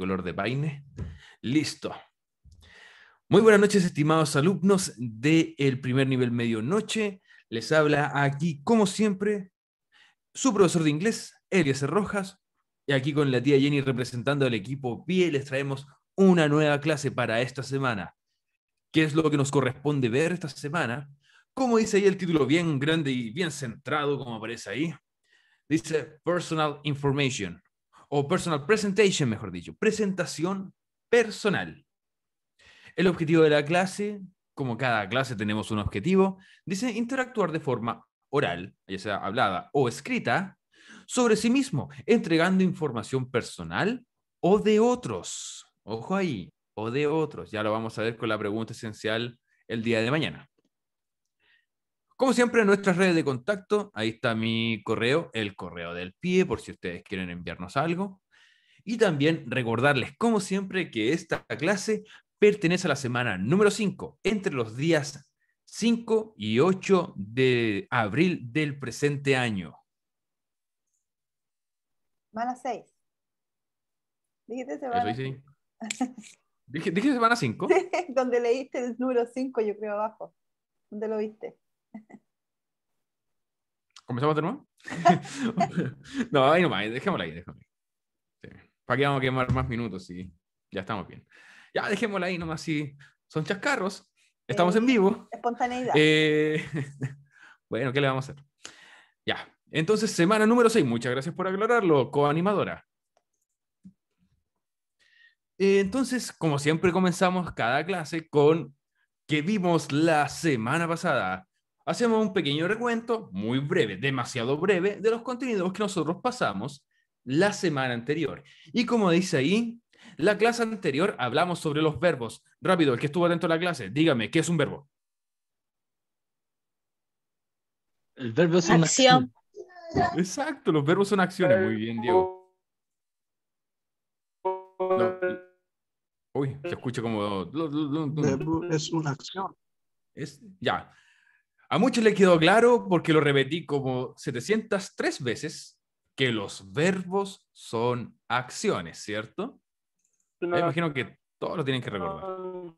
color de paine. Listo. Muy buenas noches, estimados alumnos del primer nivel medianoche. Les habla aquí, como siempre, su profesor de inglés, Elias Rojas. Y aquí con la tía Jenny representando al equipo PIE, les traemos una nueva clase para esta semana. ¿Qué es lo que nos corresponde ver esta semana? Como dice ahí el título, bien grande y bien centrado, como aparece ahí, dice Personal Information, o personal presentation, mejor dicho, presentación personal. El objetivo de la clase, como cada clase tenemos un objetivo, dice interactuar de forma oral, ya sea hablada o escrita, sobre sí mismo, entregando información personal o de otros. Ojo ahí, o de otros. Ya lo vamos a ver con la pregunta esencial el día de mañana. Como siempre, en nuestras redes de contacto, ahí está mi correo, el correo del pie, por si ustedes quieren enviarnos algo. Y también recordarles, como siempre, que esta clase pertenece a la semana número 5, entre los días 5 y 8 de abril del presente año. Semana 6. Dijiste semana. 5. ¿Dije, semana 5? donde leíste el número 5, yo creo, abajo. ¿Dónde lo viste? ¿Comenzamos de nuevo? no, ahí nomás, dejémosla ahí, ¿Para qué vamos a quemar más minutos? Sí, ya estamos bien. Ya, dejémosla ahí nomás, sí. Son chascarros, estamos en eh, vivo. Espontaneidad. Eh, bueno, ¿qué le vamos a hacer? Ya, entonces, semana número 6, muchas gracias por aclararlo, coanimadora. Entonces, como siempre, comenzamos cada clase con que vimos la semana pasada. Hacemos un pequeño recuento, muy breve, demasiado breve, de los contenidos que nosotros pasamos la semana anterior. Y como dice ahí, la clase anterior hablamos sobre los verbos. Rápido, el que estuvo dentro de la clase, dígame, ¿qué es un verbo? El verbo es una acción. Exacto, los verbos son acciones. Muy bien, Diego. Uy, se escucha como... Verbo es una acción. Es, ya, a muchos le quedó claro porque lo repetí como 703 veces que los verbos son acciones, ¿cierto? Me imagino que todos lo tienen que recordar.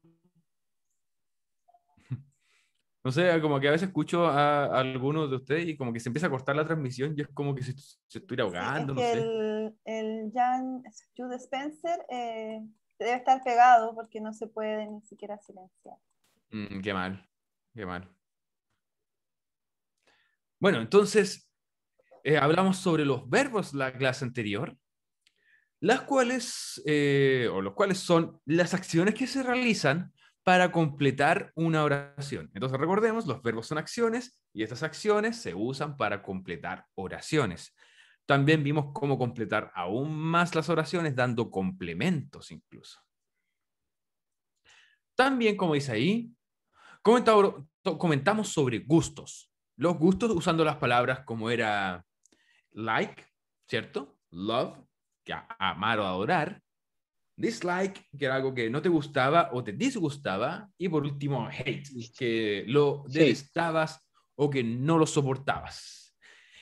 No, sé, como que a veces escucho a, algunos de ustedes y como que se empieza a cortar la transmisión y es como que se, estuviera ahogando, el, Jan Jude Spencer eh, debe estar pegado porque no se puede ni siquiera silenciar. Mm, qué mal, qué mal. Bueno, entonces eh, hablamos sobre los verbos la clase anterior, las cuales, eh, o los cuales son las acciones que se realizan para completar una oración. Entonces recordemos, los verbos son acciones y estas acciones se usan para completar oraciones. También vimos cómo completar aún más las oraciones dando complementos incluso. También, como dice ahí, comentamos sobre gustos los gustos usando las palabras como era like, ¿cierto? Love, que amar o adorar. Dislike, que era algo que no te gustaba o te disgustaba. Y por último, hate, que lo detestabas o que no lo soportabas.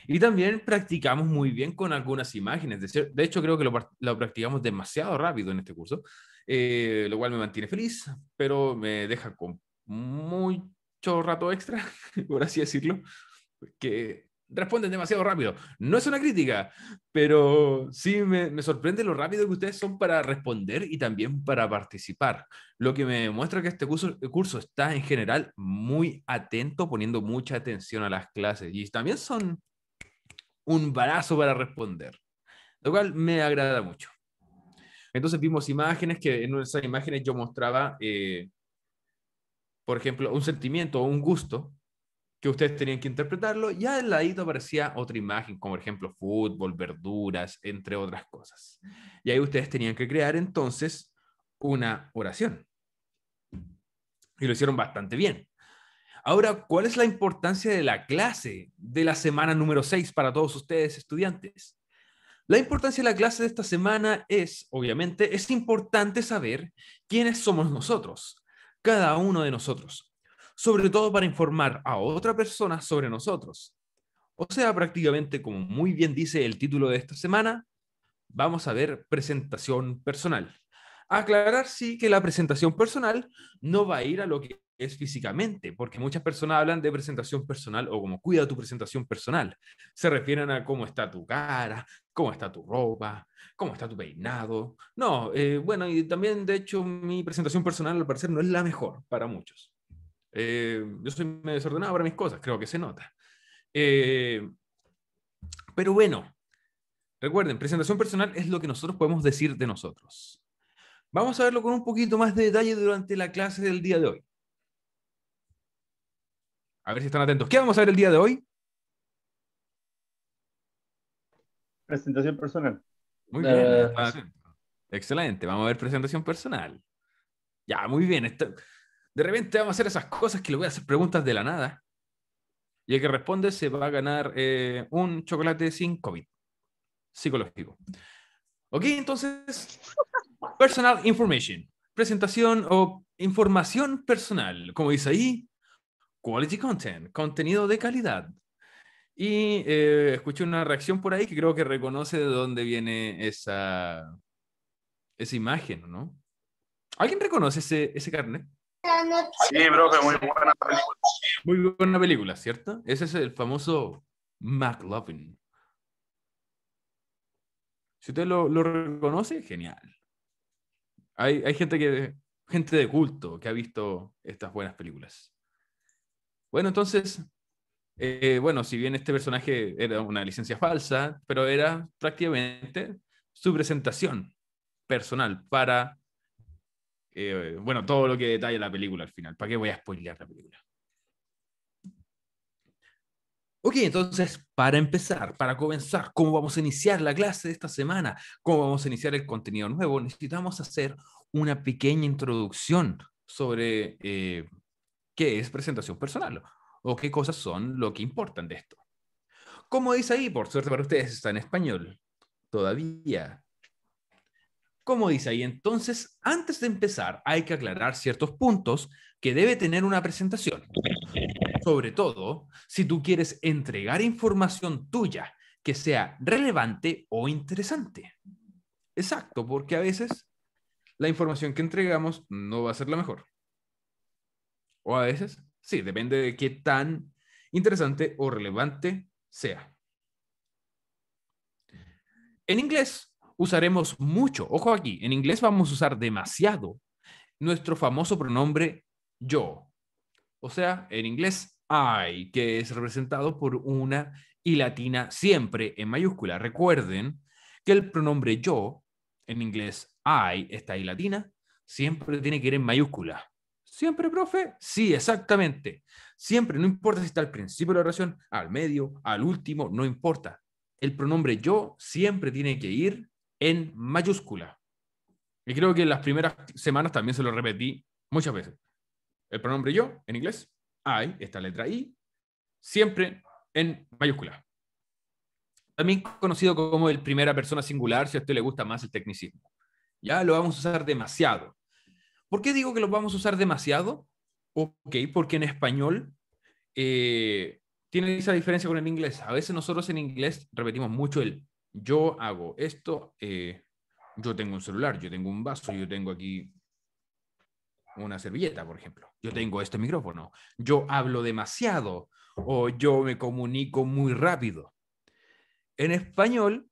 Y también practicamos muy bien con algunas imágenes. De, de hecho, creo que lo, practicamos demasiado rápido en este curso, eh, lo cual me mantiene feliz, pero me deja con muy rato extra, por así decirlo, que responden demasiado rápido. No es una crítica, pero sí me, sorprende lo rápido que ustedes son para responder y también para participar. Lo que me muestra que este curso, curso está en general muy atento, poniendo mucha atención a las clases y también son un brazo para responder, lo cual me agrada mucho. Entonces vimos imágenes que en esas imágenes yo mostraba eh, por ejemplo, un sentimiento o un gusto que ustedes tenían que interpretarlo, ya al ladito aparecía otra imagen, como por ejemplo fútbol, verduras, entre otras cosas. Y ahí ustedes tenían que crear entonces una oración. Y lo hicieron bastante bien. Ahora, ¿cuál es la importancia de la clase de la semana número 6 para todos ustedes estudiantes? La importancia de la clase de esta semana es, obviamente, es importante saber quiénes somos nosotros, cada uno de nosotros, sobre todo para informar a otra persona sobre nosotros. O sea, prácticamente, como muy bien dice el título de esta semana, vamos a ver presentación personal aclarar sí que la presentación personal no va a ir a lo que es físicamente, porque muchas personas hablan de presentación personal o como cuida tu presentación personal. Se refieren a cómo está tu cara, cómo está tu ropa, cómo está tu peinado. No, eh, bueno, y también de hecho mi presentación personal al parecer no es la mejor para muchos. Eh, yo soy medio desordenado para mis cosas, creo que se nota. Eh, pero bueno, recuerden, presentación personal es lo que nosotros podemos decir de nosotros. Vamos a verlo con un poquito más de detalle durante la clase del día de hoy. A ver si están atentos. ¿Qué vamos a ver el día de hoy? Presentación personal. Muy bien. Eh, Excelente. Vamos a ver presentación personal. Ya, muy bien. De repente vamos a hacer esas cosas que le voy a hacer preguntas de la nada. Y el que responde se va a ganar eh, un chocolate sin COVID. Psicológico. Ok, entonces, Personal Information, presentación o información personal, como dice ahí, Quality Content, contenido de calidad. Y eh, escuché una reacción por ahí que creo que reconoce de dónde viene esa, esa imagen, ¿no? ¿Alguien reconoce ese, carnet? Sí, es muy buena película. Muy buena película, ¿cierto? Ese es el famoso McLovin. Si usted lo, lo reconoce, genial. Hay, gente, que, gente de culto que ha visto estas buenas películas. Bueno, entonces, eh, bueno, si bien este personaje era una licencia falsa, pero era prácticamente su presentación personal para, eh, bueno, todo lo que detalla la película al final. ¿Para qué voy a spoilear la película? Ok, entonces, para empezar, para comenzar, ¿cómo vamos a iniciar la clase de esta semana? ¿Cómo vamos a iniciar el contenido nuevo? Necesitamos hacer una pequeña introducción sobre eh, qué es presentación personal o qué cosas son lo que importan de esto. Como dice ahí, por suerte para ustedes está en español, todavía. Como dice ahí, entonces, antes de empezar, hay que aclarar ciertos puntos que debe tener una presentación. Sobre todo si tú quieres entregar información tuya que sea relevante o interesante. Exacto, porque a veces la información que entregamos no va a ser la mejor. O a veces, sí, depende de qué tan interesante o relevante sea. En inglés usaremos mucho, ojo aquí, en inglés vamos a usar demasiado nuestro famoso pronombre yo, o sea, en inglés I, que es representado por una I latina siempre en mayúscula. Recuerden que el pronombre yo, en inglés I, esta I latina, siempre tiene que ir en mayúscula. ¿Siempre, profe? Sí, exactamente. Siempre, no importa si está al principio de la oración, al medio, al último, no importa. El pronombre yo siempre tiene que ir en mayúscula. Y creo que en las primeras semanas también se lo repetí muchas veces el pronombre yo en inglés, I, esta letra I, siempre en mayúscula. También conocido como el primera persona singular, si a usted le gusta más el tecnicismo. Ya lo vamos a usar demasiado. ¿Por qué digo que lo vamos a usar demasiado? Ok, porque en español eh, tiene esa diferencia con el inglés. A veces nosotros en inglés repetimos mucho el yo hago esto, eh, yo tengo un celular, yo tengo un vaso, yo tengo aquí una servilleta, por ejemplo. Yo tengo este micrófono. Yo hablo demasiado o yo me comunico muy rápido. En español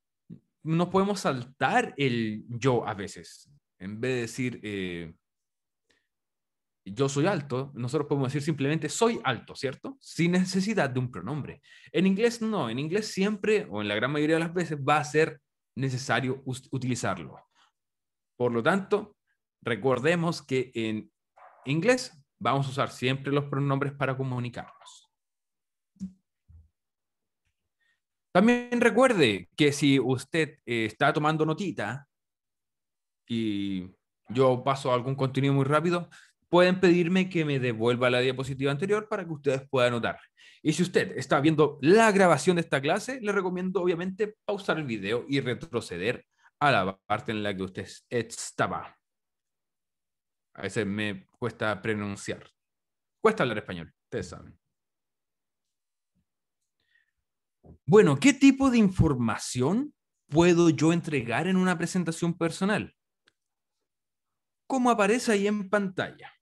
no podemos saltar el yo a veces. En vez de decir eh, yo soy alto, nosotros podemos decir simplemente soy alto, ¿cierto? Sin necesidad de un pronombre. En inglés no, en inglés siempre o en la gran mayoría de las veces va a ser necesario utilizarlo. Por lo tanto, recordemos que en inglés, vamos a usar siempre los pronombres para comunicarnos. También recuerde que si usted eh, está tomando notita y yo paso algún contenido muy rápido, pueden pedirme que me devuelva la diapositiva anterior para que ustedes puedan notar. Y si usted está viendo la grabación de esta clase, le recomiendo obviamente pausar el video y retroceder a la parte en la que usted estaba a veces me cuesta pronunciar. Cuesta hablar español, ustedes saben. Bueno, ¿qué tipo de información puedo yo entregar en una presentación personal? Como aparece ahí en pantalla,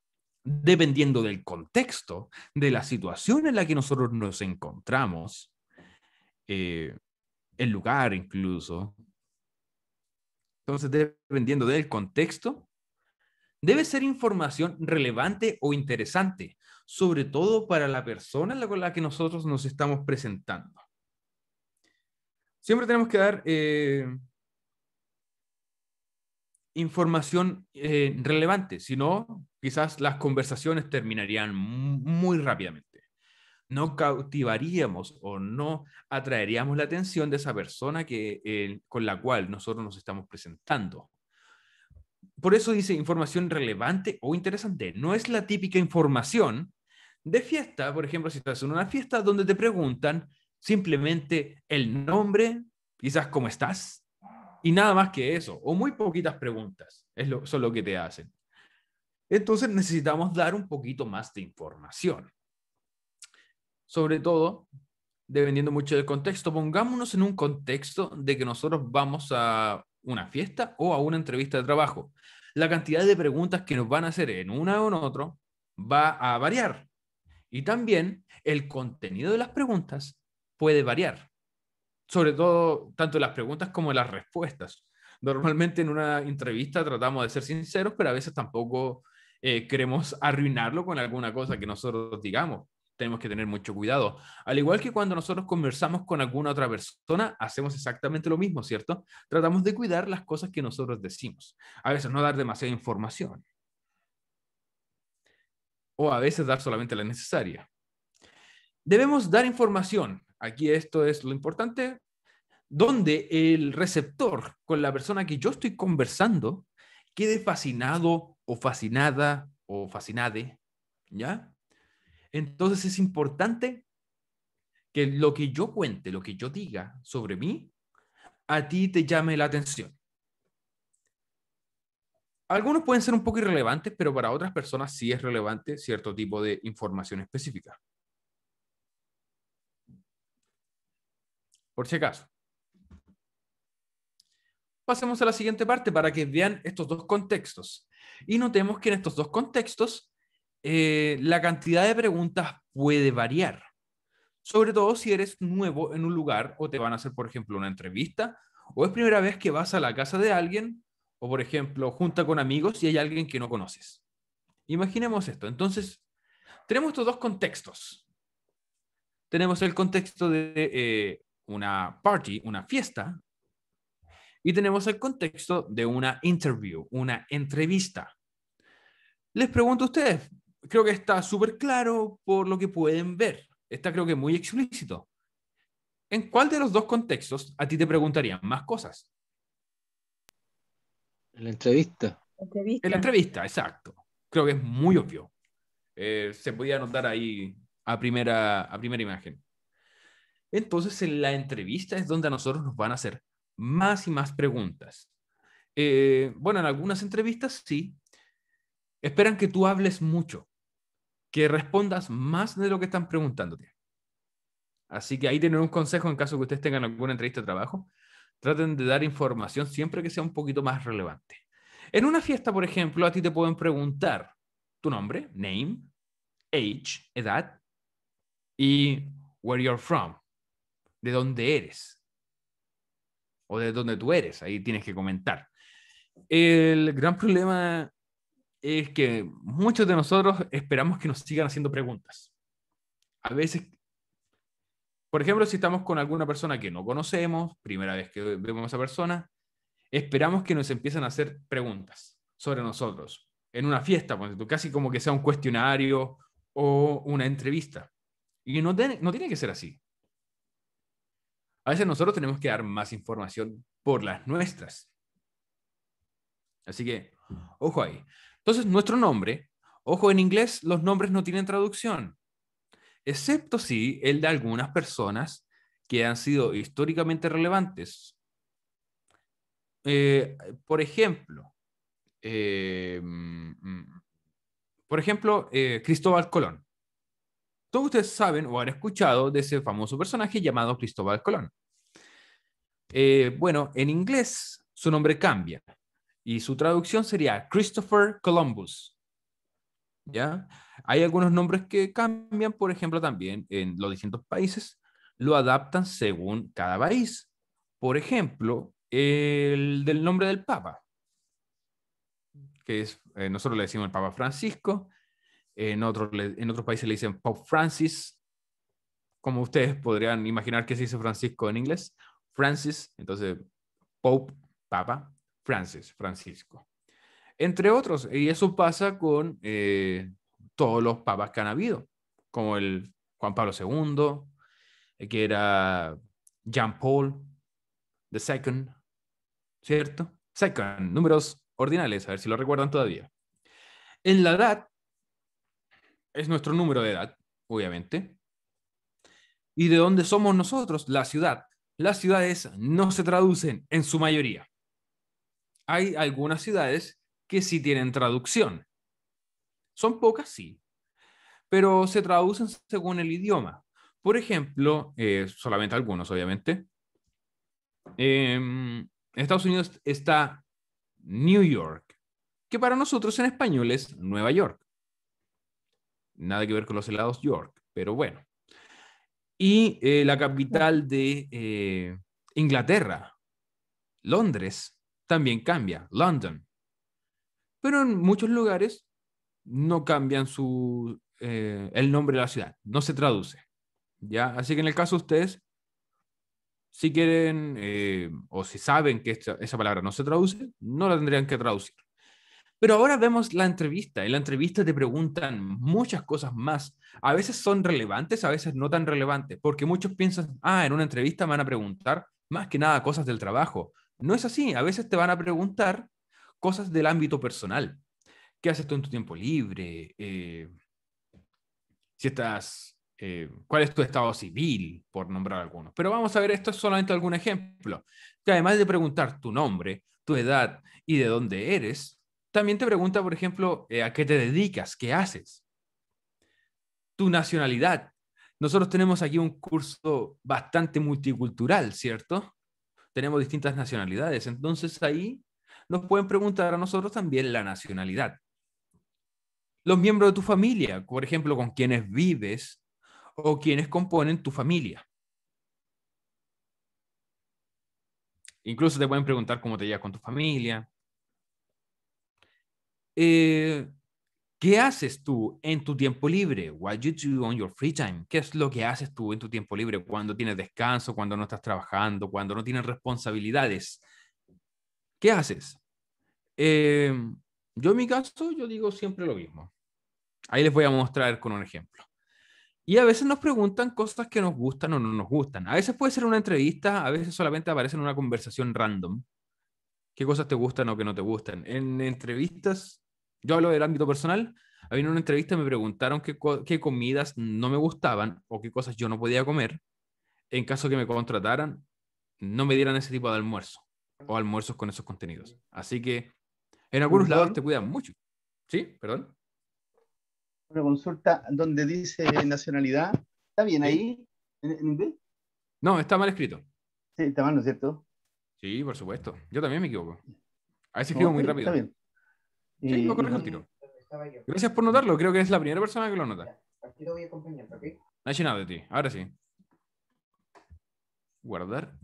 dependiendo del contexto, de la situación en la que nosotros nos encontramos, eh, el lugar incluso. Entonces, dependiendo del contexto, debe ser información relevante o interesante, sobre todo para la persona con la que nosotros nos estamos presentando. Siempre tenemos que dar eh, información eh, relevante, si no, quizás las conversaciones terminarían muy rápidamente. No cautivaríamos o no atraeríamos la atención de esa persona eh, con la cual nosotros nos estamos presentando por eso dice información relevante o interesante. No es la típica información de fiesta, por ejemplo, si estás en una fiesta donde te preguntan simplemente el nombre, quizás cómo estás, y nada más que eso, o muy poquitas preguntas es lo, son lo que te hacen. Entonces necesitamos dar un poquito más de información. Sobre todo, dependiendo mucho del contexto, pongámonos en un contexto de que nosotros vamos a una fiesta o a una entrevista de trabajo. La cantidad de preguntas que nos van a hacer en una o en otro va a variar. Y también el contenido de las preguntas puede variar. Sobre todo, tanto las preguntas como las respuestas. Normalmente en una entrevista tratamos de ser sinceros, pero a veces tampoco eh, queremos arruinarlo con alguna cosa que nosotros digamos tenemos que tener mucho cuidado. Al igual que cuando nosotros conversamos con alguna otra persona, hacemos exactamente lo mismo, ¿cierto? Tratamos de cuidar las cosas que nosotros decimos. A veces no dar demasiada información. O a veces dar solamente la necesaria. Debemos dar información. Aquí esto es lo importante, donde el receptor con la persona que yo estoy conversando quede fascinado o fascinada o fascinade, ¿ya? Entonces es importante que lo que yo cuente, lo que yo diga sobre mí, a ti te llame la atención. Algunos pueden ser un poco irrelevantes, pero para otras personas sí es relevante cierto tipo de información específica. Por si acaso. Pasemos a la siguiente parte para que vean estos dos contextos. Y notemos que en estos dos contextos eh, la cantidad de preguntas puede variar, sobre todo si eres nuevo en un lugar o te van a hacer, por ejemplo, una entrevista, o es primera vez que vas a la casa de alguien, o por ejemplo, junta con amigos y hay alguien que no conoces. Imaginemos esto. Entonces, tenemos estos dos contextos. Tenemos el contexto de eh, una party, una fiesta, y tenemos el contexto de una interview, una entrevista. Les pregunto a ustedes, creo que está súper claro por lo que pueden ver. Está creo que muy explícito. ¿En cuál de los dos contextos a ti te preguntarían más cosas? En la entrevista. En la entrevista, exacto. Creo que es muy obvio. Eh, se podía notar ahí a primera, a primera imagen. Entonces, en la entrevista es donde a nosotros nos van a hacer más y más preguntas. Eh, bueno, en algunas entrevistas sí. Esperan que tú hables mucho que respondas más de lo que están preguntándote. Así que ahí tienen un consejo en caso que ustedes tengan alguna entrevista de trabajo. Traten de dar información siempre que sea un poquito más relevante. En una fiesta, por ejemplo, a ti te pueden preguntar tu nombre, name, age, edad y where you're from, de dónde eres o de dónde tú eres. Ahí tienes que comentar. El gran problema es que muchos de nosotros esperamos que nos sigan haciendo preguntas. A veces, por ejemplo, si estamos con alguna persona que no conocemos, primera vez que vemos a esa persona, esperamos que nos empiecen a hacer preguntas sobre nosotros. En una fiesta, casi como que sea un cuestionario o una entrevista. Y no, no tiene que ser así. A veces nosotros tenemos que dar más información por las nuestras. Así que, ojo ahí. Entonces, nuestro nombre, ojo, en inglés los nombres no tienen traducción, excepto si el de algunas personas que han sido históricamente relevantes. Eh, por ejemplo, eh, mm, mm, por ejemplo, eh, Cristóbal Colón. Todos ustedes saben o han escuchado de ese famoso personaje llamado Cristóbal Colón. bueno, en inglés su nombre cambia. Y su traducción sería Christopher Columbus. ¿Ya? Hay algunos nombres que cambian, por ejemplo, también en los distintos países, lo adaptan según cada país. Por ejemplo, el del nombre del Papa, que es, eh, nosotros le decimos el Papa Francisco, en, en otros países le dicen Pope Francis, como ustedes podrían imaginar que se dice Francisco en inglés, Francis, entonces Pope, Papa, Francis, Francisco. Entre otros, y eso pasa con eh, todos los papas que han habido, como el Juan Pablo II, eh, que era Jean Paul II, ¿cierto? Second, números ordinales, a ver si lo recuerdan todavía. En la edad, es nuestro número de edad, obviamente. ¿Y de dónde somos nosotros? La ciudad. Las ciudades no se traducen en su mayoría hay algunas ciudades que sí tienen traducción. Son pocas, sí, pero se traducen según el idioma. Por ejemplo, eh, solamente algunos, obviamente. en em, Estados Unidos está New York, que para nosotros en español es Nueva York. Nada que ver con los helados York, pero bueno. Y eh, la capital de eh, Inglaterra, Londres, también cambia, London. Pero en muchos lugares no cambian su, eh, el nombre de la ciudad, no se traduce. ¿ya? Así que en el caso de ustedes, si quieren eh, o si saben que esa palabra no se traduce, no la tendrían que traducir. Pero ahora vemos la entrevista. En la entrevista te preguntan muchas cosas más. A veces son relevantes, a veces no tan relevantes, porque muchos piensan, ah, en una entrevista van a preguntar más que nada cosas del trabajo, no es así. A veces te van a preguntar cosas del ámbito personal. ¿Qué haces tú en tu tiempo libre? Eh, si estás, eh, ¿Cuál es tu estado civil? Por nombrar algunos. Pero vamos a ver, esto es solamente algún ejemplo. Que además de preguntar tu nombre, tu edad y de dónde eres, también te pregunta, por ejemplo, eh, a qué te dedicas, qué haces, tu nacionalidad. Nosotros tenemos aquí un curso bastante multicultural, ¿cierto? tenemos distintas nacionalidades. Entonces ahí nos pueden preguntar a nosotros también la nacionalidad. Los miembros de tu familia, por ejemplo, con quienes vives o quienes componen tu familia. Incluso te pueden preguntar cómo te llevas con tu familia. Eh, ¿Qué haces tú en tu tiempo libre? What you do on your free time? ¿Qué es lo que haces tú en tu tiempo libre cuando tienes descanso, cuando no estás trabajando, cuando no tienes responsabilidades? ¿Qué haces? Em, yo en mi caso, yo digo siempre lo mismo. Ahí les voy a mostrar con un ejemplo. Y a veces nos preguntan cosas que nos gustan o no nos gustan. A veces puede ser una entrevista, a veces solamente aparece en una conversación random. ¿Qué cosas te gustan o que no te gustan? En entrevistas yo hablo del ámbito personal, Había una entrevista me preguntaron qué, comidas no me gustaban o qué cosas yo no podía comer en caso que me contrataran, no me dieran ese tipo de almuerzo o almuerzos con esos contenidos. Así que en algunos lados te cuidan mucho. ¿Sí? Perdón. Una consulta donde dice nacionalidad, ¿está bien ahí? ¿En, No, está mal escrito. Sí, está mal, ¿no es cierto? Sí, por supuesto. Yo también me equivoco. A veces escribo muy rápido. Está bien. Sí, tiro. Gracias por notarlo, creo que es la primera persona que lo nota. Aquí lo voy acompañando, Nationality, ahora sí. Guardar.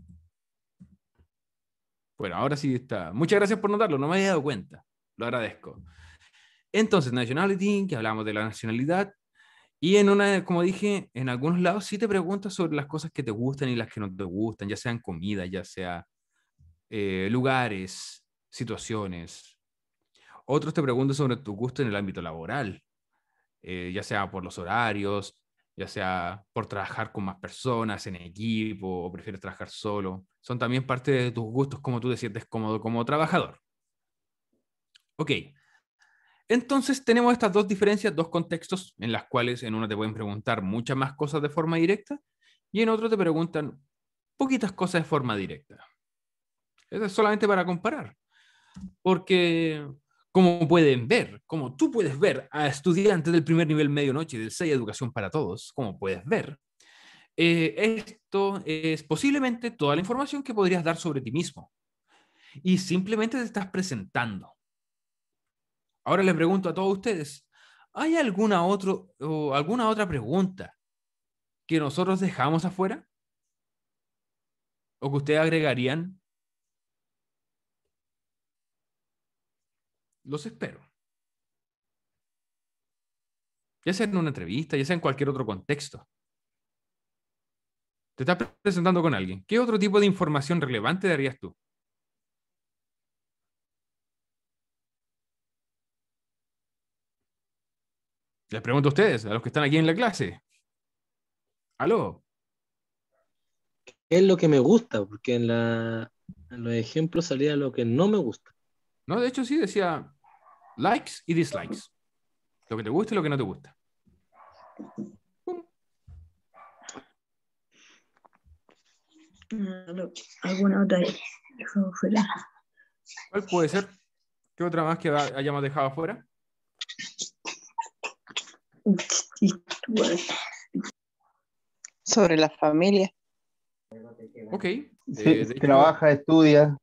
Bueno, ahora sí está. Muchas gracias por notarlo, no me había dado cuenta. Lo agradezco. Entonces, nationality, que hablamos de la nacionalidad. Y en una, como dije, en algunos lados si te preguntas sobre las cosas que te gustan y las que no te gustan, ya sean comida, ya sea eh, lugares, situaciones, otros te preguntan sobre tu gusto en el ámbito laboral, eh, ya sea por los horarios, ya sea por trabajar con más personas en equipo o prefieres trabajar solo. Son también parte de tus gustos, cómo tú te sientes cómodo como trabajador. Ok. Entonces tenemos estas dos diferencias, dos contextos en las cuales en uno te pueden preguntar muchas más cosas de forma directa y en otro te preguntan poquitas cosas de forma directa. Eso es solamente para comparar. Porque como pueden ver, como tú puedes ver a estudiantes del primer nivel medianoche del 6 Educación para Todos, como puedes ver, eh, esto es posiblemente toda la información que podrías dar sobre ti mismo. Y simplemente te estás presentando. Ahora les pregunto a todos ustedes, ¿hay alguna, otro, o alguna otra pregunta que nosotros dejamos afuera? ¿O que ustedes agregarían Los espero. Ya sea en una entrevista, ya sea en cualquier otro contexto. Te estás presentando con alguien. ¿Qué otro tipo de información relevante darías tú? Les pregunto a ustedes, a los que están aquí en la clase. Aló. ¿Qué es lo que me gusta? Porque en, en los ejemplos salía lo que no me gusta. No, de hecho sí decía, likes y dislikes. Lo que te gusta y lo que no te gusta. ¿Alguna otra? ¿Cuál puede ser? ¿Qué otra más que hayamos dejado afuera? Sobre la familia. Ok. Eh, trabaja, estudia.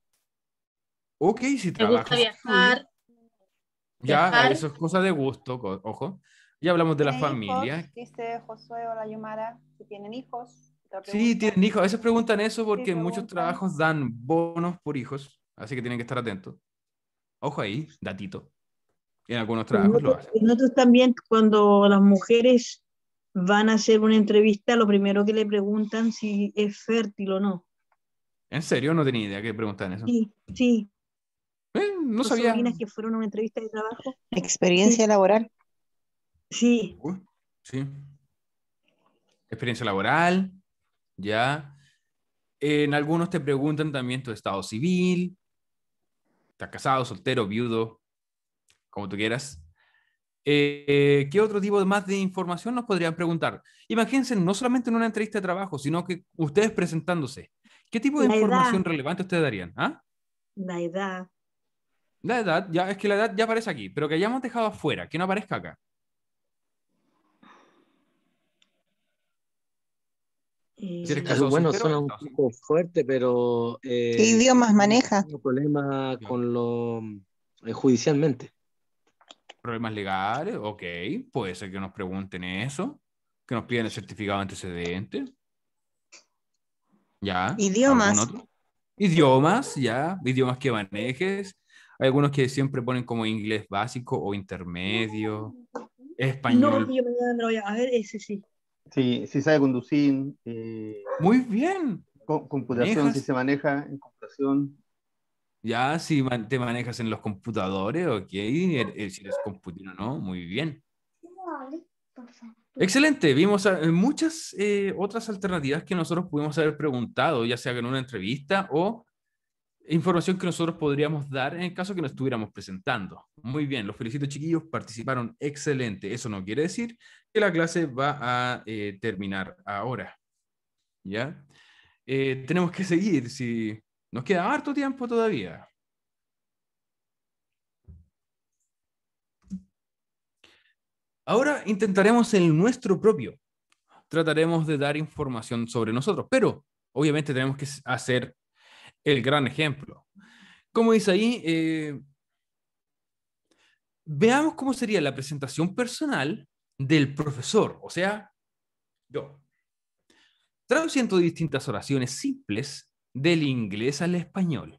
Ok, si trabaja. Te gusta viajar. Ya, eso es cosa de gusto, ojo. Ya hablamos de la familia. Hijos? dice Josué o la Yumara, si tienen hijos. Sí, tienen hijos. A veces preguntan eso porque muchos trabajos dan bonos por hijos, así que tienen que estar atentos. Ojo ahí, datito. En algunos trabajos lo hacen. Nosotros también, cuando las mujeres van a hacer una entrevista, lo primero que le preguntan si es fértil o no. ¿En serio? No tenía idea que preguntan eso. Sí, sí no sabía. que fueron una entrevista de trabajo. Experiencia laboral. Sí. sí. Experiencia laboral, ya. En algunos te preguntan también tu estado civil. Estás casado, soltero, viudo, como tú quieras. Eh, ¿Qué otro tipo de más de información nos podrían preguntar? Imagínense, no solamente en una entrevista de trabajo, sino que ustedes presentándose. ¿Qué tipo de información relevante ustedes darían? ¿Ah? La edad. La edad, ya, es que la edad ya aparece aquí, pero que hayamos dejado afuera, que no aparezca acá. Eh, bueno, suena un poco fuerte, pero. Eh, ¿Qué idiomas maneja? problema con lo. Eh, judicialmente. ¿Problemas legales? Ok, puede ser que nos pregunten eso, que nos piden el certificado antecedente. Ya. ¿Idiomas? Idiomas, ya. Idiomas que manejes. Hay algunos que siempre ponen como inglés básico o intermedio, español. No, yo me voy a ver, ese sí. Sí, sí sabe conducir. Eh, muy bien. computación, si se maneja en computación. Ya, si te manejas en los computadores, ok. Si eres computino, ¿no? Muy bien. Excelente, vimos eh, muchas eh, otras alternativas que nosotros pudimos haber preguntado, ya sea en una entrevista o información que nosotros podríamos dar en el caso que nos estuviéramos presentando. Muy bien, los felicito chiquillos, participaron excelente. Eso no quiere decir que la clase va a eh, terminar ahora. ¿Ya? Eh, tenemos que seguir, si nos queda harto tiempo todavía. Ahora intentaremos el nuestro propio. Trataremos de dar información sobre nosotros, pero obviamente tenemos que hacer el gran ejemplo. Como dice ahí, eh, veamos cómo sería la presentación personal del profesor, o sea, yo. Traduciendo distintas oraciones simples del inglés al español.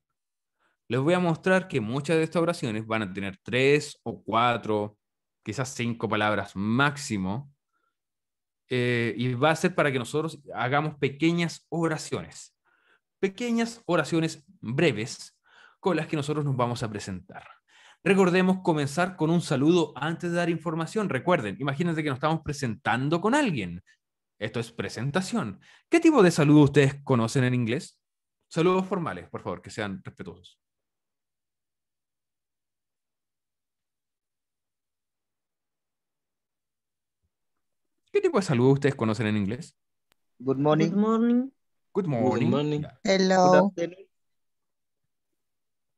Les voy a mostrar que muchas de estas oraciones van a tener tres o cuatro, quizás cinco palabras máximo. Eh, y va a ser para que nosotros hagamos pequeñas oraciones pequeñas oraciones breves con las que nosotros nos vamos a presentar. Recordemos comenzar con un saludo antes de dar información. Recuerden, imagínense que nos estamos presentando con alguien. Esto es presentación. ¿Qué tipo de saludo ustedes conocen en inglés? Saludos formales, por favor, que sean respetuosos. ¿Qué tipo de saludo ustedes conocen en inglés? Good morning. Good morning. Good morning. Hello.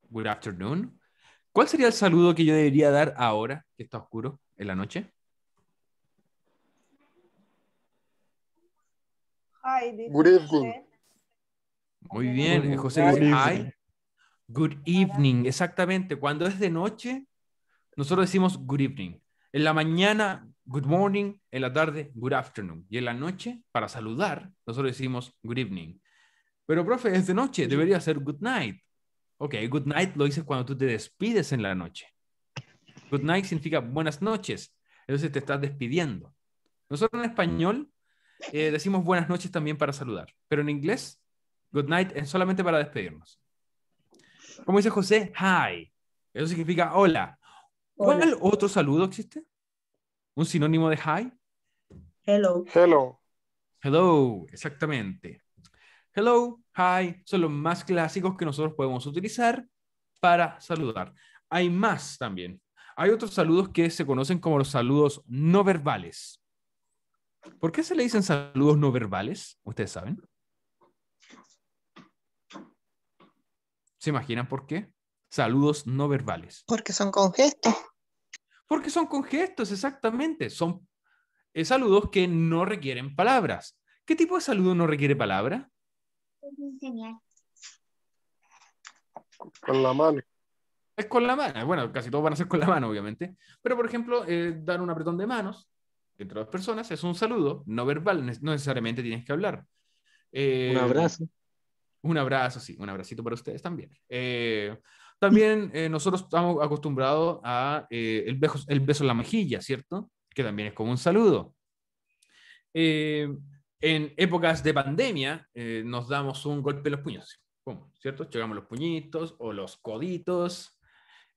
Good afternoon. ¿Cuál sería el saludo que yo debería dar ahora que está oscuro en la noche? Hi, Good evening. Muy bien, José dice hi. Good evening, exactamente. Cuando es de noche, nosotros decimos good evening. En la mañana, good morning, en la tarde, good afternoon, y en la noche, para saludar, nosotros decimos good evening. Pero, profe, es de noche, debería ser good night. Ok, good night lo dices cuando tú te despides en la noche. Good night significa buenas noches, entonces te estás despidiendo. Nosotros en español eh, decimos buenas noches también para saludar, pero en inglés, good night es solamente para despedirnos. Como dice José, hi. Eso significa hola. hola. ¿Cuál otro saludo existe? ¿Un sinónimo de hi? Hello. Hello. Hello, exactamente. Hello, hi, son los más clásicos que nosotros podemos utilizar para saludar. Hay más también. Hay otros saludos que se conocen como los saludos no verbales. ¿Por qué se le dicen saludos no verbales? Ustedes saben. ¿Se imaginan por qué? Saludos no verbales. Porque son con gestos. Porque son con gestos, exactamente. Son saludos que no requieren palabras. ¿Qué tipo de saludo no requiere palabra? Con la mano. Es con la mano. Bueno, casi todos van a ser con la mano, obviamente. Pero, por ejemplo, eh, dar un apretón de manos entre dos personas es un saludo no verbal. No necesariamente tienes que hablar. Eh, un abrazo. Un abrazo, sí. Un abracito para ustedes también. Eh, también eh, nosotros estamos acostumbrados a eh, el, beso, en la mejilla, ¿cierto? Que también es como un saludo. Eh, en épocas de pandemia nos damos un golpe de los puños, ¿cierto? Chocamos los puñitos o los coditos.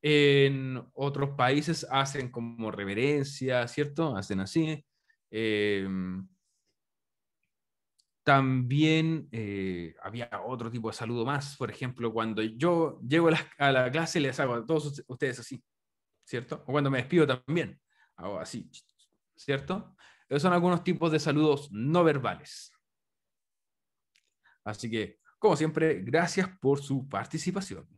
En otros países hacen como reverencia, ¿cierto? Hacen así. Em, también eh, había otro tipo de saludo más, por ejemplo, cuando yo llego a la, clase les hago a todos ustedes así, ¿cierto? O cuando me despido también, hago así, ¿cierto? Esos son algunos tipos de saludos no verbales. Así que, como siempre, gracias por su participación.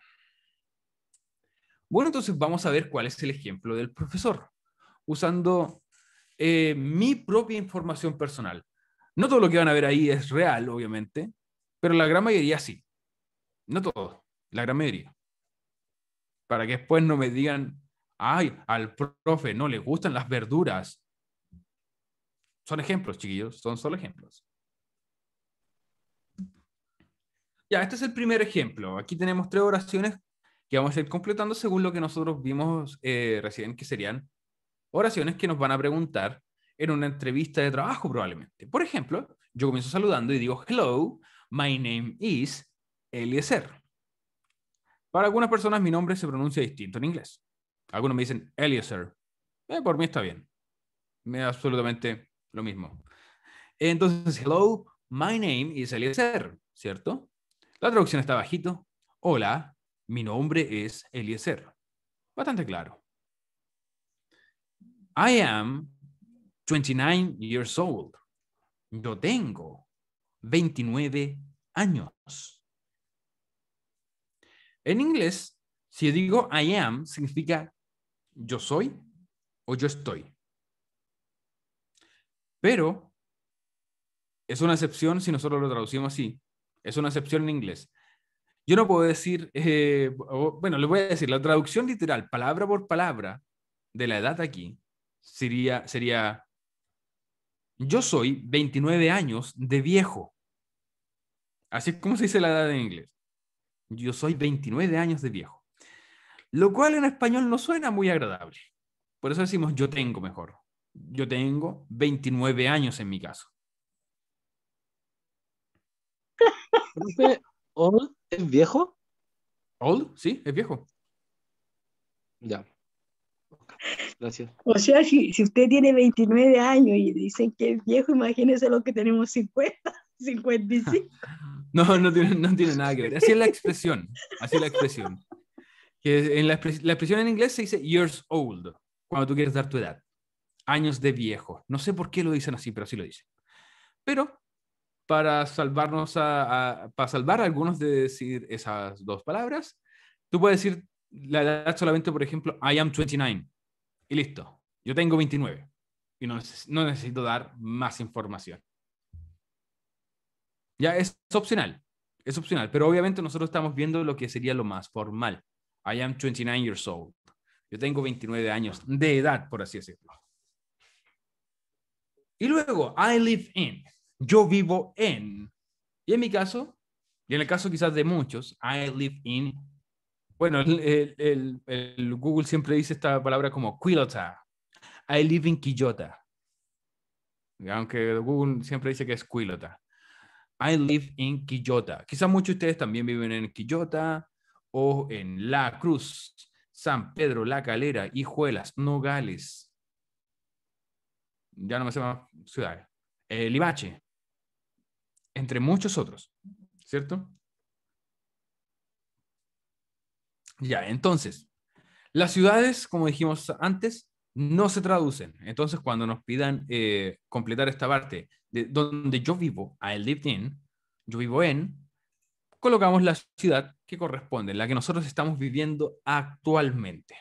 Bueno, entonces vamos a ver cuál es el ejemplo del profesor, usando eh, mi propia información personal. No todo lo que van a ver ahí es real, obviamente, pero la gran mayoría sí. No todo, la gran mayoría. Para que después no me digan, ay, al profe no le gustan las verduras. Son ejemplos, chiquillos, son solo ejemplos. Ya, este es el primer ejemplo. Aquí tenemos tres oraciones que vamos a ir completando según lo que nosotros vimos eh, recién, que serían oraciones que nos van a preguntar en una entrevista de trabajo probablemente. Por ejemplo, yo comienzo saludando y digo, hello, my name is Eliezer. Para algunas personas mi nombre se pronuncia distinto en inglés. Algunos me dicen Eliezer. Eh, por mí está bien. Me da absolutamente lo mismo. Entonces, hello, my name is Eliezer, ¿cierto? La traducción está bajito. Hola, mi nombre es Eliezer. Bastante claro. I am 29 years old. Yo tengo 29 años. En inglés, si digo I am, significa yo soy o yo estoy. Pero es una excepción si nosotros lo traducimos así. Es una excepción en inglés. Yo no puedo decir, eh, bueno, le voy a decir, la traducción literal, palabra por palabra, de la edad aquí, sería, sería yo soy 29 años de viejo. Así es como se dice la edad en inglés. Yo soy 29 años de viejo. Lo cual en español no suena muy agradable. Por eso decimos yo tengo mejor. Yo tengo 29 años en mi caso. ¿Old es viejo? ¿Old? Sí, es viejo. Ya. Gracias. O sea, si, si, usted tiene 29 años y dicen que es viejo, imagínese lo que tenemos 50, 55. No, no tiene, no tiene nada que ver. Así es la expresión. Así es la expresión. Que en la, la, expresión en inglés se dice years old, cuando tú quieres dar tu edad. Años de viejo. No sé por qué lo dicen así, pero así lo dicen. Pero para salvarnos, a, para salvar a algunos de decir esas dos palabras, tú puedes decir la edad solamente, por ejemplo, I am 29 y listo. Yo tengo 29 y no, necesito dar más información. Ya es, es opcional, es opcional, pero obviamente nosotros estamos viendo lo que sería lo más formal. I am 29 years old. Yo tengo 29 años de edad, por así decirlo. Y luego, I live in. Yo vivo en. Y en mi caso, y en el caso quizás de muchos, I live in bueno, el, Google siempre dice esta palabra como quilota. I live in Quillota. Aunque Google siempre dice que es quilota. I live in Quillota. Quizás muchos de ustedes también viven en Quillota o en La Cruz, San Pedro, La Calera, Hijuelas, Nogales. Ya no me sé más ciudades. Eh, Libache. Entre muchos otros, ¿cierto? Ya, entonces, las ciudades, como dijimos antes, no se traducen. Entonces, cuando nos pidan eh, completar esta parte de donde yo vivo, I lived in, yo vivo en, colocamos la ciudad que corresponde, la que nosotros estamos viviendo actualmente.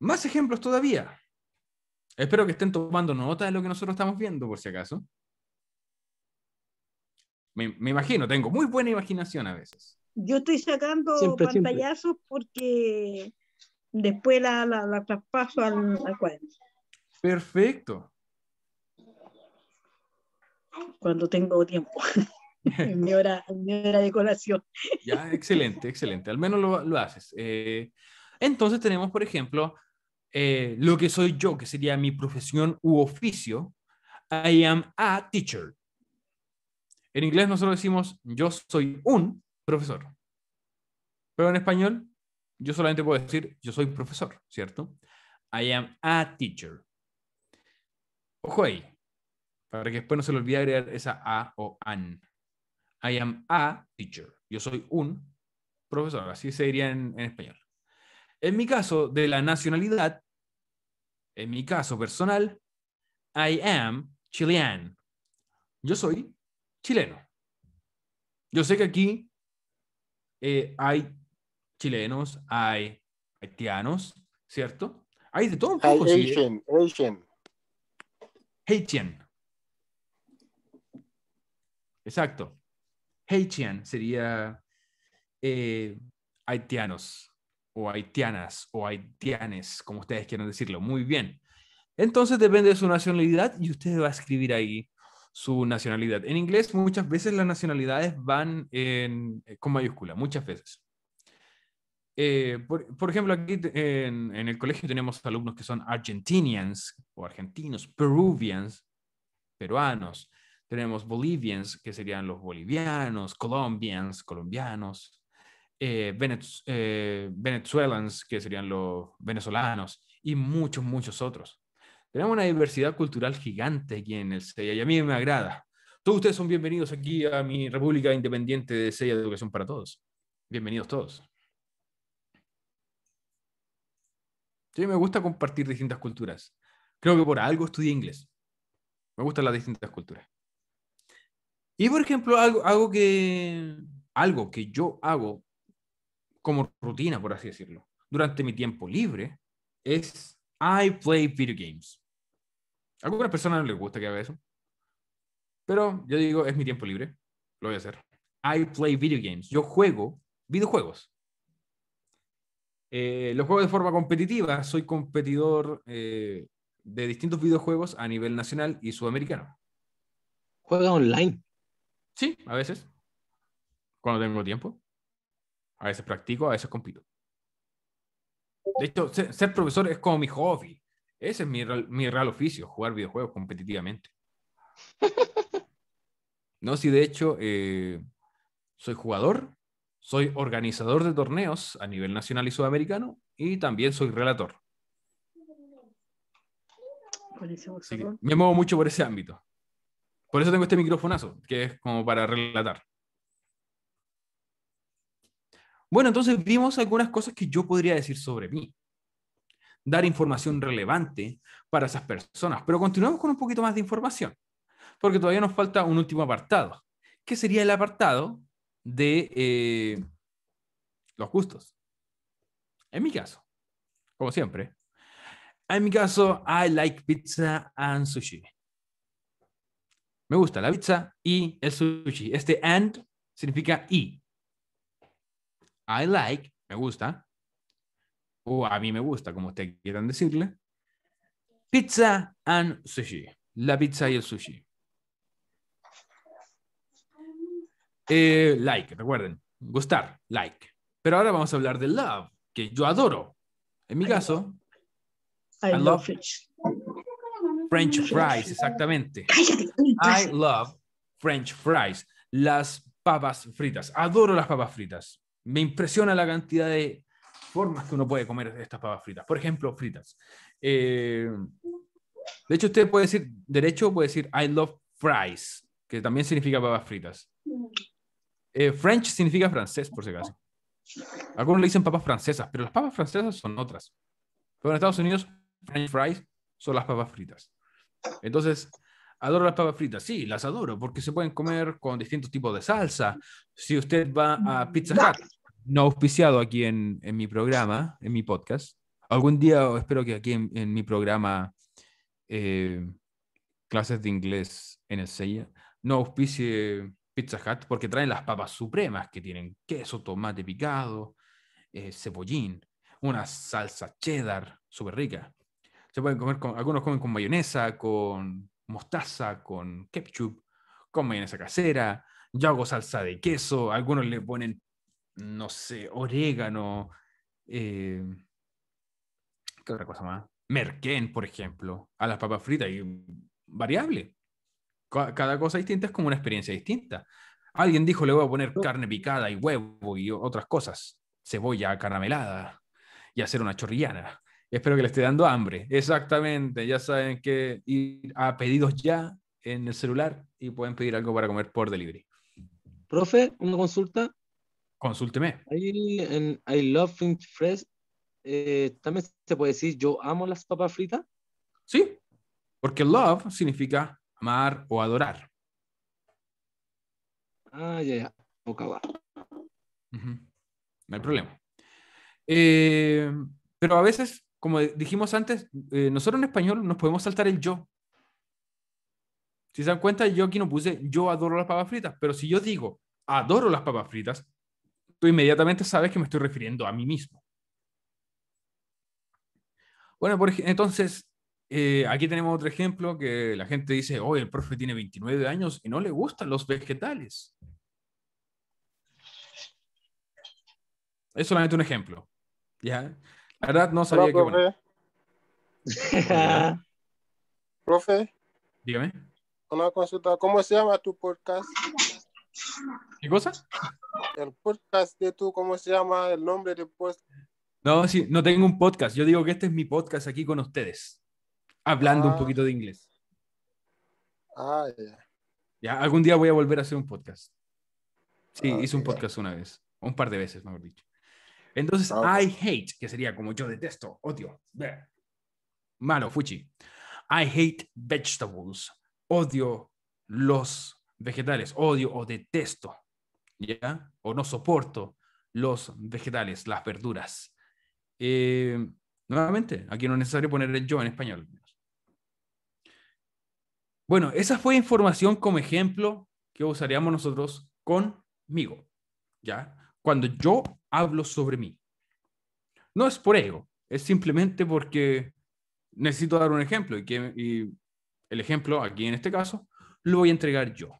Más ejemplos todavía. Espero que estén tomando nota de lo que nosotros estamos viendo, por si acaso. Me, imagino, tengo muy buena imaginación a veces. Yo estoy sacando pantallazos porque después la, traspaso al, cuadro. Perfecto. Cuando tengo tiempo. en, mi hora, de colación. ya, excelente, excelente. Al menos lo, haces. Eh, entonces tenemos, por ejemplo, eh, lo que soy yo, que sería mi profesión u oficio. I am a teacher. En inglés nosotros decimos yo soy un profesor. Pero en español yo solamente puedo decir yo soy profesor, ¿cierto? I am a teacher. Ojo ahí, para que después no se le olvide agregar esa a o an. I am a teacher. Yo soy un profesor, así se diría en, en español. En mi caso de la nacionalidad, en mi caso personal, I am chilean. Yo soy chileno. Yo sé que aquí eh, hay chilenos, hay haitianos, ¿cierto? Hay de todo ¿eh? Haitian. Exacto. Haitian sería eh, haitianos o haitianas o haitianes, como ustedes quieran decirlo. Muy bien. Entonces depende de su nacionalidad y usted va a escribir ahí su nacionalidad. En inglés muchas veces las nacionalidades van eh, con mayúscula, muchas veces. Eh, por, ejemplo, aquí en, el colegio tenemos alumnos que son argentinians o argentinos, peruvians, peruanos, tenemos bolivians, que serían los bolivianos, colombians, colombianos, eh, venezuelans, que serían los venezolanos, y muchos, muchos otros. Tenemos una diversidad cultural gigante aquí en el CEIA y a mí me agrada. Todos ustedes son bienvenidos aquí a mi República Independiente de CEIA de Educación para Todos. Bienvenidos todos. Sí, me gusta compartir distintas culturas. Creo que por algo estudié inglés. Me gustan las distintas culturas. Y por ejemplo, algo, algo, que, algo que yo hago como rutina, por así decirlo, durante mi tiempo libre, es I play video games algunas personas no les gusta que haga eso. Pero yo digo, es mi tiempo libre. Lo voy a hacer. I play video games. Yo juego videojuegos. Eh, los juego de forma competitiva. Soy competidor eh, de distintos videojuegos a nivel nacional y sudamericano. ¿Juega online? Sí, a veces. Cuando tengo tiempo. A veces practico, a veces compito. De hecho, ser profesor es como mi hobby. Ese es mi, real oficio, jugar videojuegos competitivamente. No, si de hecho eh, soy jugador, soy organizador de torneos a nivel nacional y sudamericano y también soy relator. me muevo mucho por ese ámbito. Por eso tengo este microfonazo, que es como para relatar. Bueno, entonces vimos algunas cosas que yo podría decir sobre mí dar información relevante para esas personas. Pero continuamos con un poquito más de información, porque todavía nos falta un último apartado, que sería el apartado de eh, los gustos. En mi caso, como siempre, en mi caso, I like pizza and sushi. Me gusta la pizza y el sushi. Este and significa y. I like, me gusta, o a mí me gusta, como ustedes quieran decirle, pizza and sushi, la pizza y el sushi. Eh, like, recuerden, gustar, like. Pero ahora vamos a hablar de love, que yo adoro. En mi caso, I, love, French. French fries, exactamente. I love French fries, las papas fritas. Adoro las papas fritas. Me impresiona la cantidad de formas que uno puede comer estas papas fritas. Por ejemplo, fritas. Eh, de hecho, usted puede decir, derecho puede decir I love fries, que también significa papas fritas. Eh, French significa francés, por si acaso. Algunos le dicen papas francesas, pero las papas francesas son otras. Pero en Estados Unidos, French fries son las papas fritas. Entonces, adoro las papas fritas. Sí, las adoro porque se pueden comer con distintos tipos de salsa. Si usted va a Pizza Hut, no auspiciado aquí en, en, mi programa, en mi podcast. Algún día espero que aquí en, mi programa eh, Clases de Inglés en el Sella no auspicie Pizza Hut porque traen las papas supremas que tienen queso, tomate picado, eh, cebollín, una salsa cheddar súper rica. Se pueden comer con, algunos comen con mayonesa, con mostaza, con ketchup, con mayonesa casera. Yo hago salsa de queso, algunos le ponen no sé, orégano, eh, ¿qué otra cosa más? Merquén, por ejemplo, a las papas fritas, y variable. Cada cosa distinta es como una experiencia distinta. Alguien dijo, le voy a poner carne picada y huevo y otras cosas, cebolla caramelada y hacer una chorrillana. Espero que le esté dando hambre. Exactamente, ya saben que ir a pedidos ya en el celular y pueden pedir algo para comer por delivery. Profe, una consulta. Consúlteme. en I Love French eh, también se puede decir yo amo las papas fritas. Sí, porque love significa amar o adorar. Ah, ya, ya. Boca No hay problema. Eh, pero a veces, como dijimos antes, eh, nosotros en español nos podemos saltar el yo. Si se dan cuenta, yo aquí no puse yo adoro las papas fritas, pero si yo digo adoro las papas fritas, tú inmediatamente sabes que me estoy refiriendo a mí mismo. Bueno, por, entonces, eh, aquí tenemos otro ejemplo que la gente dice, hoy oh, el profe tiene 29 años y no le gustan los vegetales. Es solamente un ejemplo. ¿ya? La verdad no sabía que... Profe. Bueno. profe. Dígame. Una consulta, ¿cómo se llama tu podcast? ¿Qué cosas? El podcast de tú, ¿cómo se llama el nombre del podcast? No, sí, no tengo un podcast. Yo digo que este es mi podcast aquí con ustedes, hablando un ah. poquito de inglés. Ah, ya. Ya, algún día voy a volver a hacer un podcast. Sí, ah, hice un podcast una vez, un par de veces, mejor dicho. Entonces, ah, I hate, que sería como yo detesto, odio. Mano, Malo, fuchi. I hate vegetables. Odio los vegetales, odio o detesto, ¿ya? O no soporto los vegetales, las verduras. Eh, nuevamente, aquí no es necesario poner el yo en español. Bueno, esa fue información como ejemplo que usaríamos nosotros conmigo, ¿ya? Cuando yo hablo sobre mí. No es por ego, es simplemente porque necesito dar un ejemplo y, que, y el ejemplo aquí en este caso lo voy a entregar yo.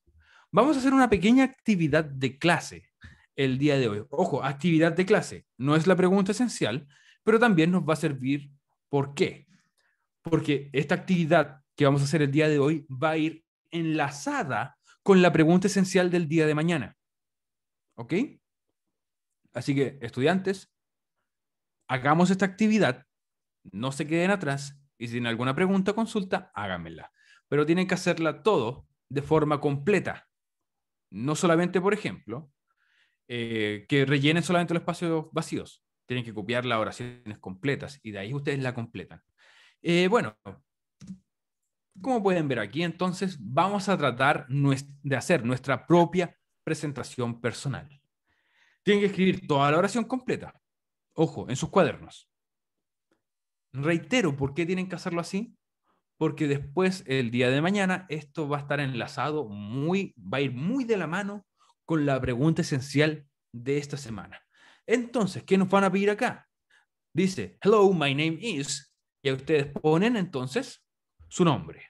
Vamos a hacer una pequeña actividad de clase el día de hoy. Ojo, actividad de clase no es la pregunta esencial, pero también nos va a servir por qué. Porque esta actividad que vamos a hacer el día de hoy va a ir enlazada con la pregunta esencial del día de mañana. ¿Ok? Así que, estudiantes, hagamos esta actividad, no se queden atrás y si tienen alguna pregunta consulta, háganmela. Pero tienen que hacerla todo de forma completa no solamente, por ejemplo, eh, que rellenen solamente los espacios vacíos. Tienen que copiar las oraciones completas y de ahí ustedes la completan. Eh, bueno, como pueden ver aquí, entonces vamos a tratar de hacer nuestra propia presentación personal. Tienen que escribir toda la oración completa. Ojo, en sus cuadernos. Reitero, ¿por qué tienen que hacerlo así? porque después, el día de mañana, esto va a estar enlazado muy, va a ir muy de la mano con la pregunta esencial de esta semana. Entonces, ¿qué nos van a pedir acá? Dice, hello, my name is, y ustedes ponen entonces su nombre.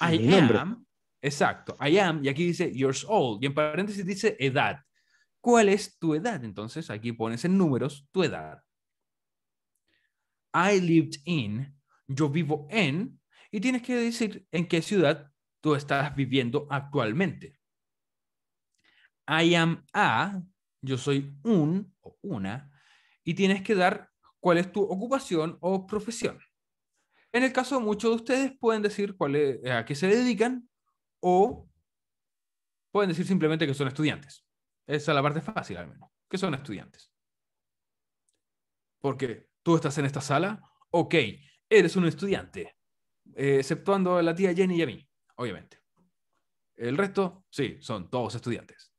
I am, exacto, I am, y aquí dice yours old, y en paréntesis dice edad. ¿Cuál es tu edad? Entonces, aquí pones en números tu edad. I lived in, yo vivo en, y tienes que decir en qué ciudad tú estás viviendo actualmente. I am a, yo soy un o una, y tienes que dar cuál es tu ocupación o profesión. En el caso de muchos de ustedes pueden decir cuál a qué se dedican o pueden decir simplemente que son estudiantes. Esa es la parte fácil al menos, que son estudiantes. Porque tú estás en esta sala, ok, eres un estudiante, eh, exceptuando a la tía Jenny y a mí, obviamente. El resto, sí, son todos estudiantes.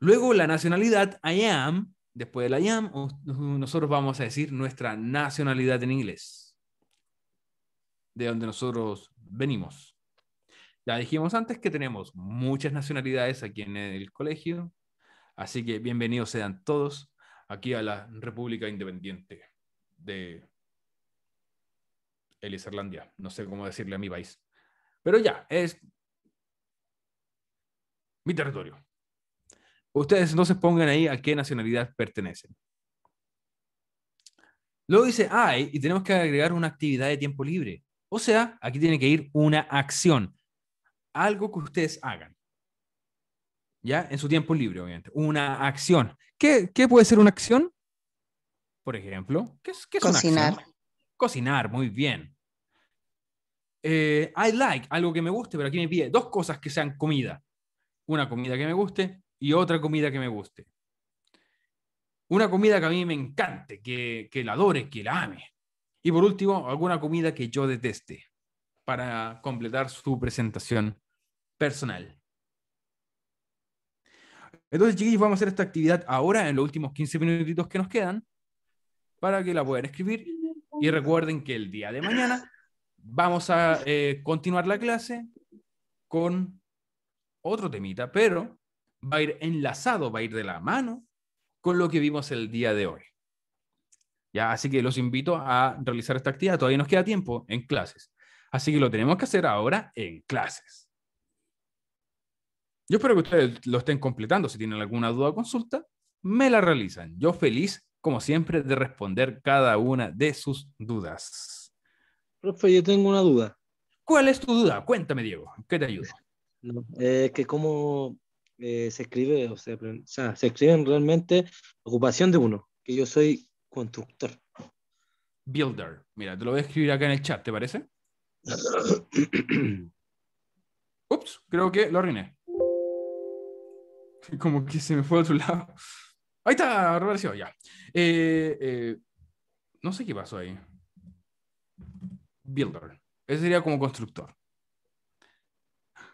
Luego la nacionalidad, I am, después del I am, nosotros vamos a decir nuestra nacionalidad en inglés, de donde nosotros venimos. Ya dijimos antes que tenemos muchas nacionalidades aquí en el colegio, así que bienvenidos sean todos aquí a la República Independiente de Elizerlandia. No sé cómo decirle a mi país. Pero ya, es mi territorio. Ustedes entonces pongan ahí a qué nacionalidad pertenecen. Luego dice hay y tenemos que agregar una actividad de tiempo libre. O sea, aquí tiene que ir una acción, algo que ustedes hagan. ¿Ya? En su tiempo libre, obviamente. Una acción. ¿Qué, qué puede ser una acción? por ejemplo. ¿Qué es, Cocinar. Cocinar, muy bien. Eh, I like, algo que me guste, pero aquí me pide dos cosas que sean comida. Una comida que me guste y otra comida que me guste. Una comida que a mí me encante, que, que la adore, que la ame. Y por último, alguna comida que yo deteste para completar su presentación personal. Entonces, chiquillos, vamos a hacer esta actividad ahora en los últimos 15 minutitos que nos quedan para que la puedan escribir. Y recuerden que el día de mañana vamos a eh, continuar la clase con otro temita, pero va a ir enlazado, va a ir de la mano con lo que vimos el día de hoy. Ya, así que los invito a realizar esta actividad. Todavía nos queda tiempo en clases. Así que lo tenemos que hacer ahora en clases. Yo espero que ustedes lo estén completando. Si tienen alguna duda o consulta, me la realizan. Yo feliz como siempre, de responder cada una de sus dudas. Profe, yo tengo una duda. ¿Cuál es tu duda? Cuéntame, Diego. ¿Qué te ayuda? Es eh, que cómo eh, se escribe, o sea, o sea, se escriben realmente ocupación de uno, que yo soy constructor. Builder. Mira, te lo voy a escribir acá en el chat, ¿te parece? Ups, creo que lo arruiné. Como que se me fue a otro lado. Ahí está, Robert oh, ya. Eh, eh, no sé qué pasó ahí. Builder. Ese sería como constructor.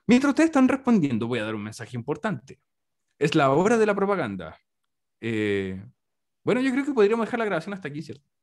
Mientras ustedes están respondiendo, voy a dar un mensaje importante. Es la hora de la propaganda. Eh, bueno, yo creo que podríamos dejar la grabación hasta aquí, ¿cierto?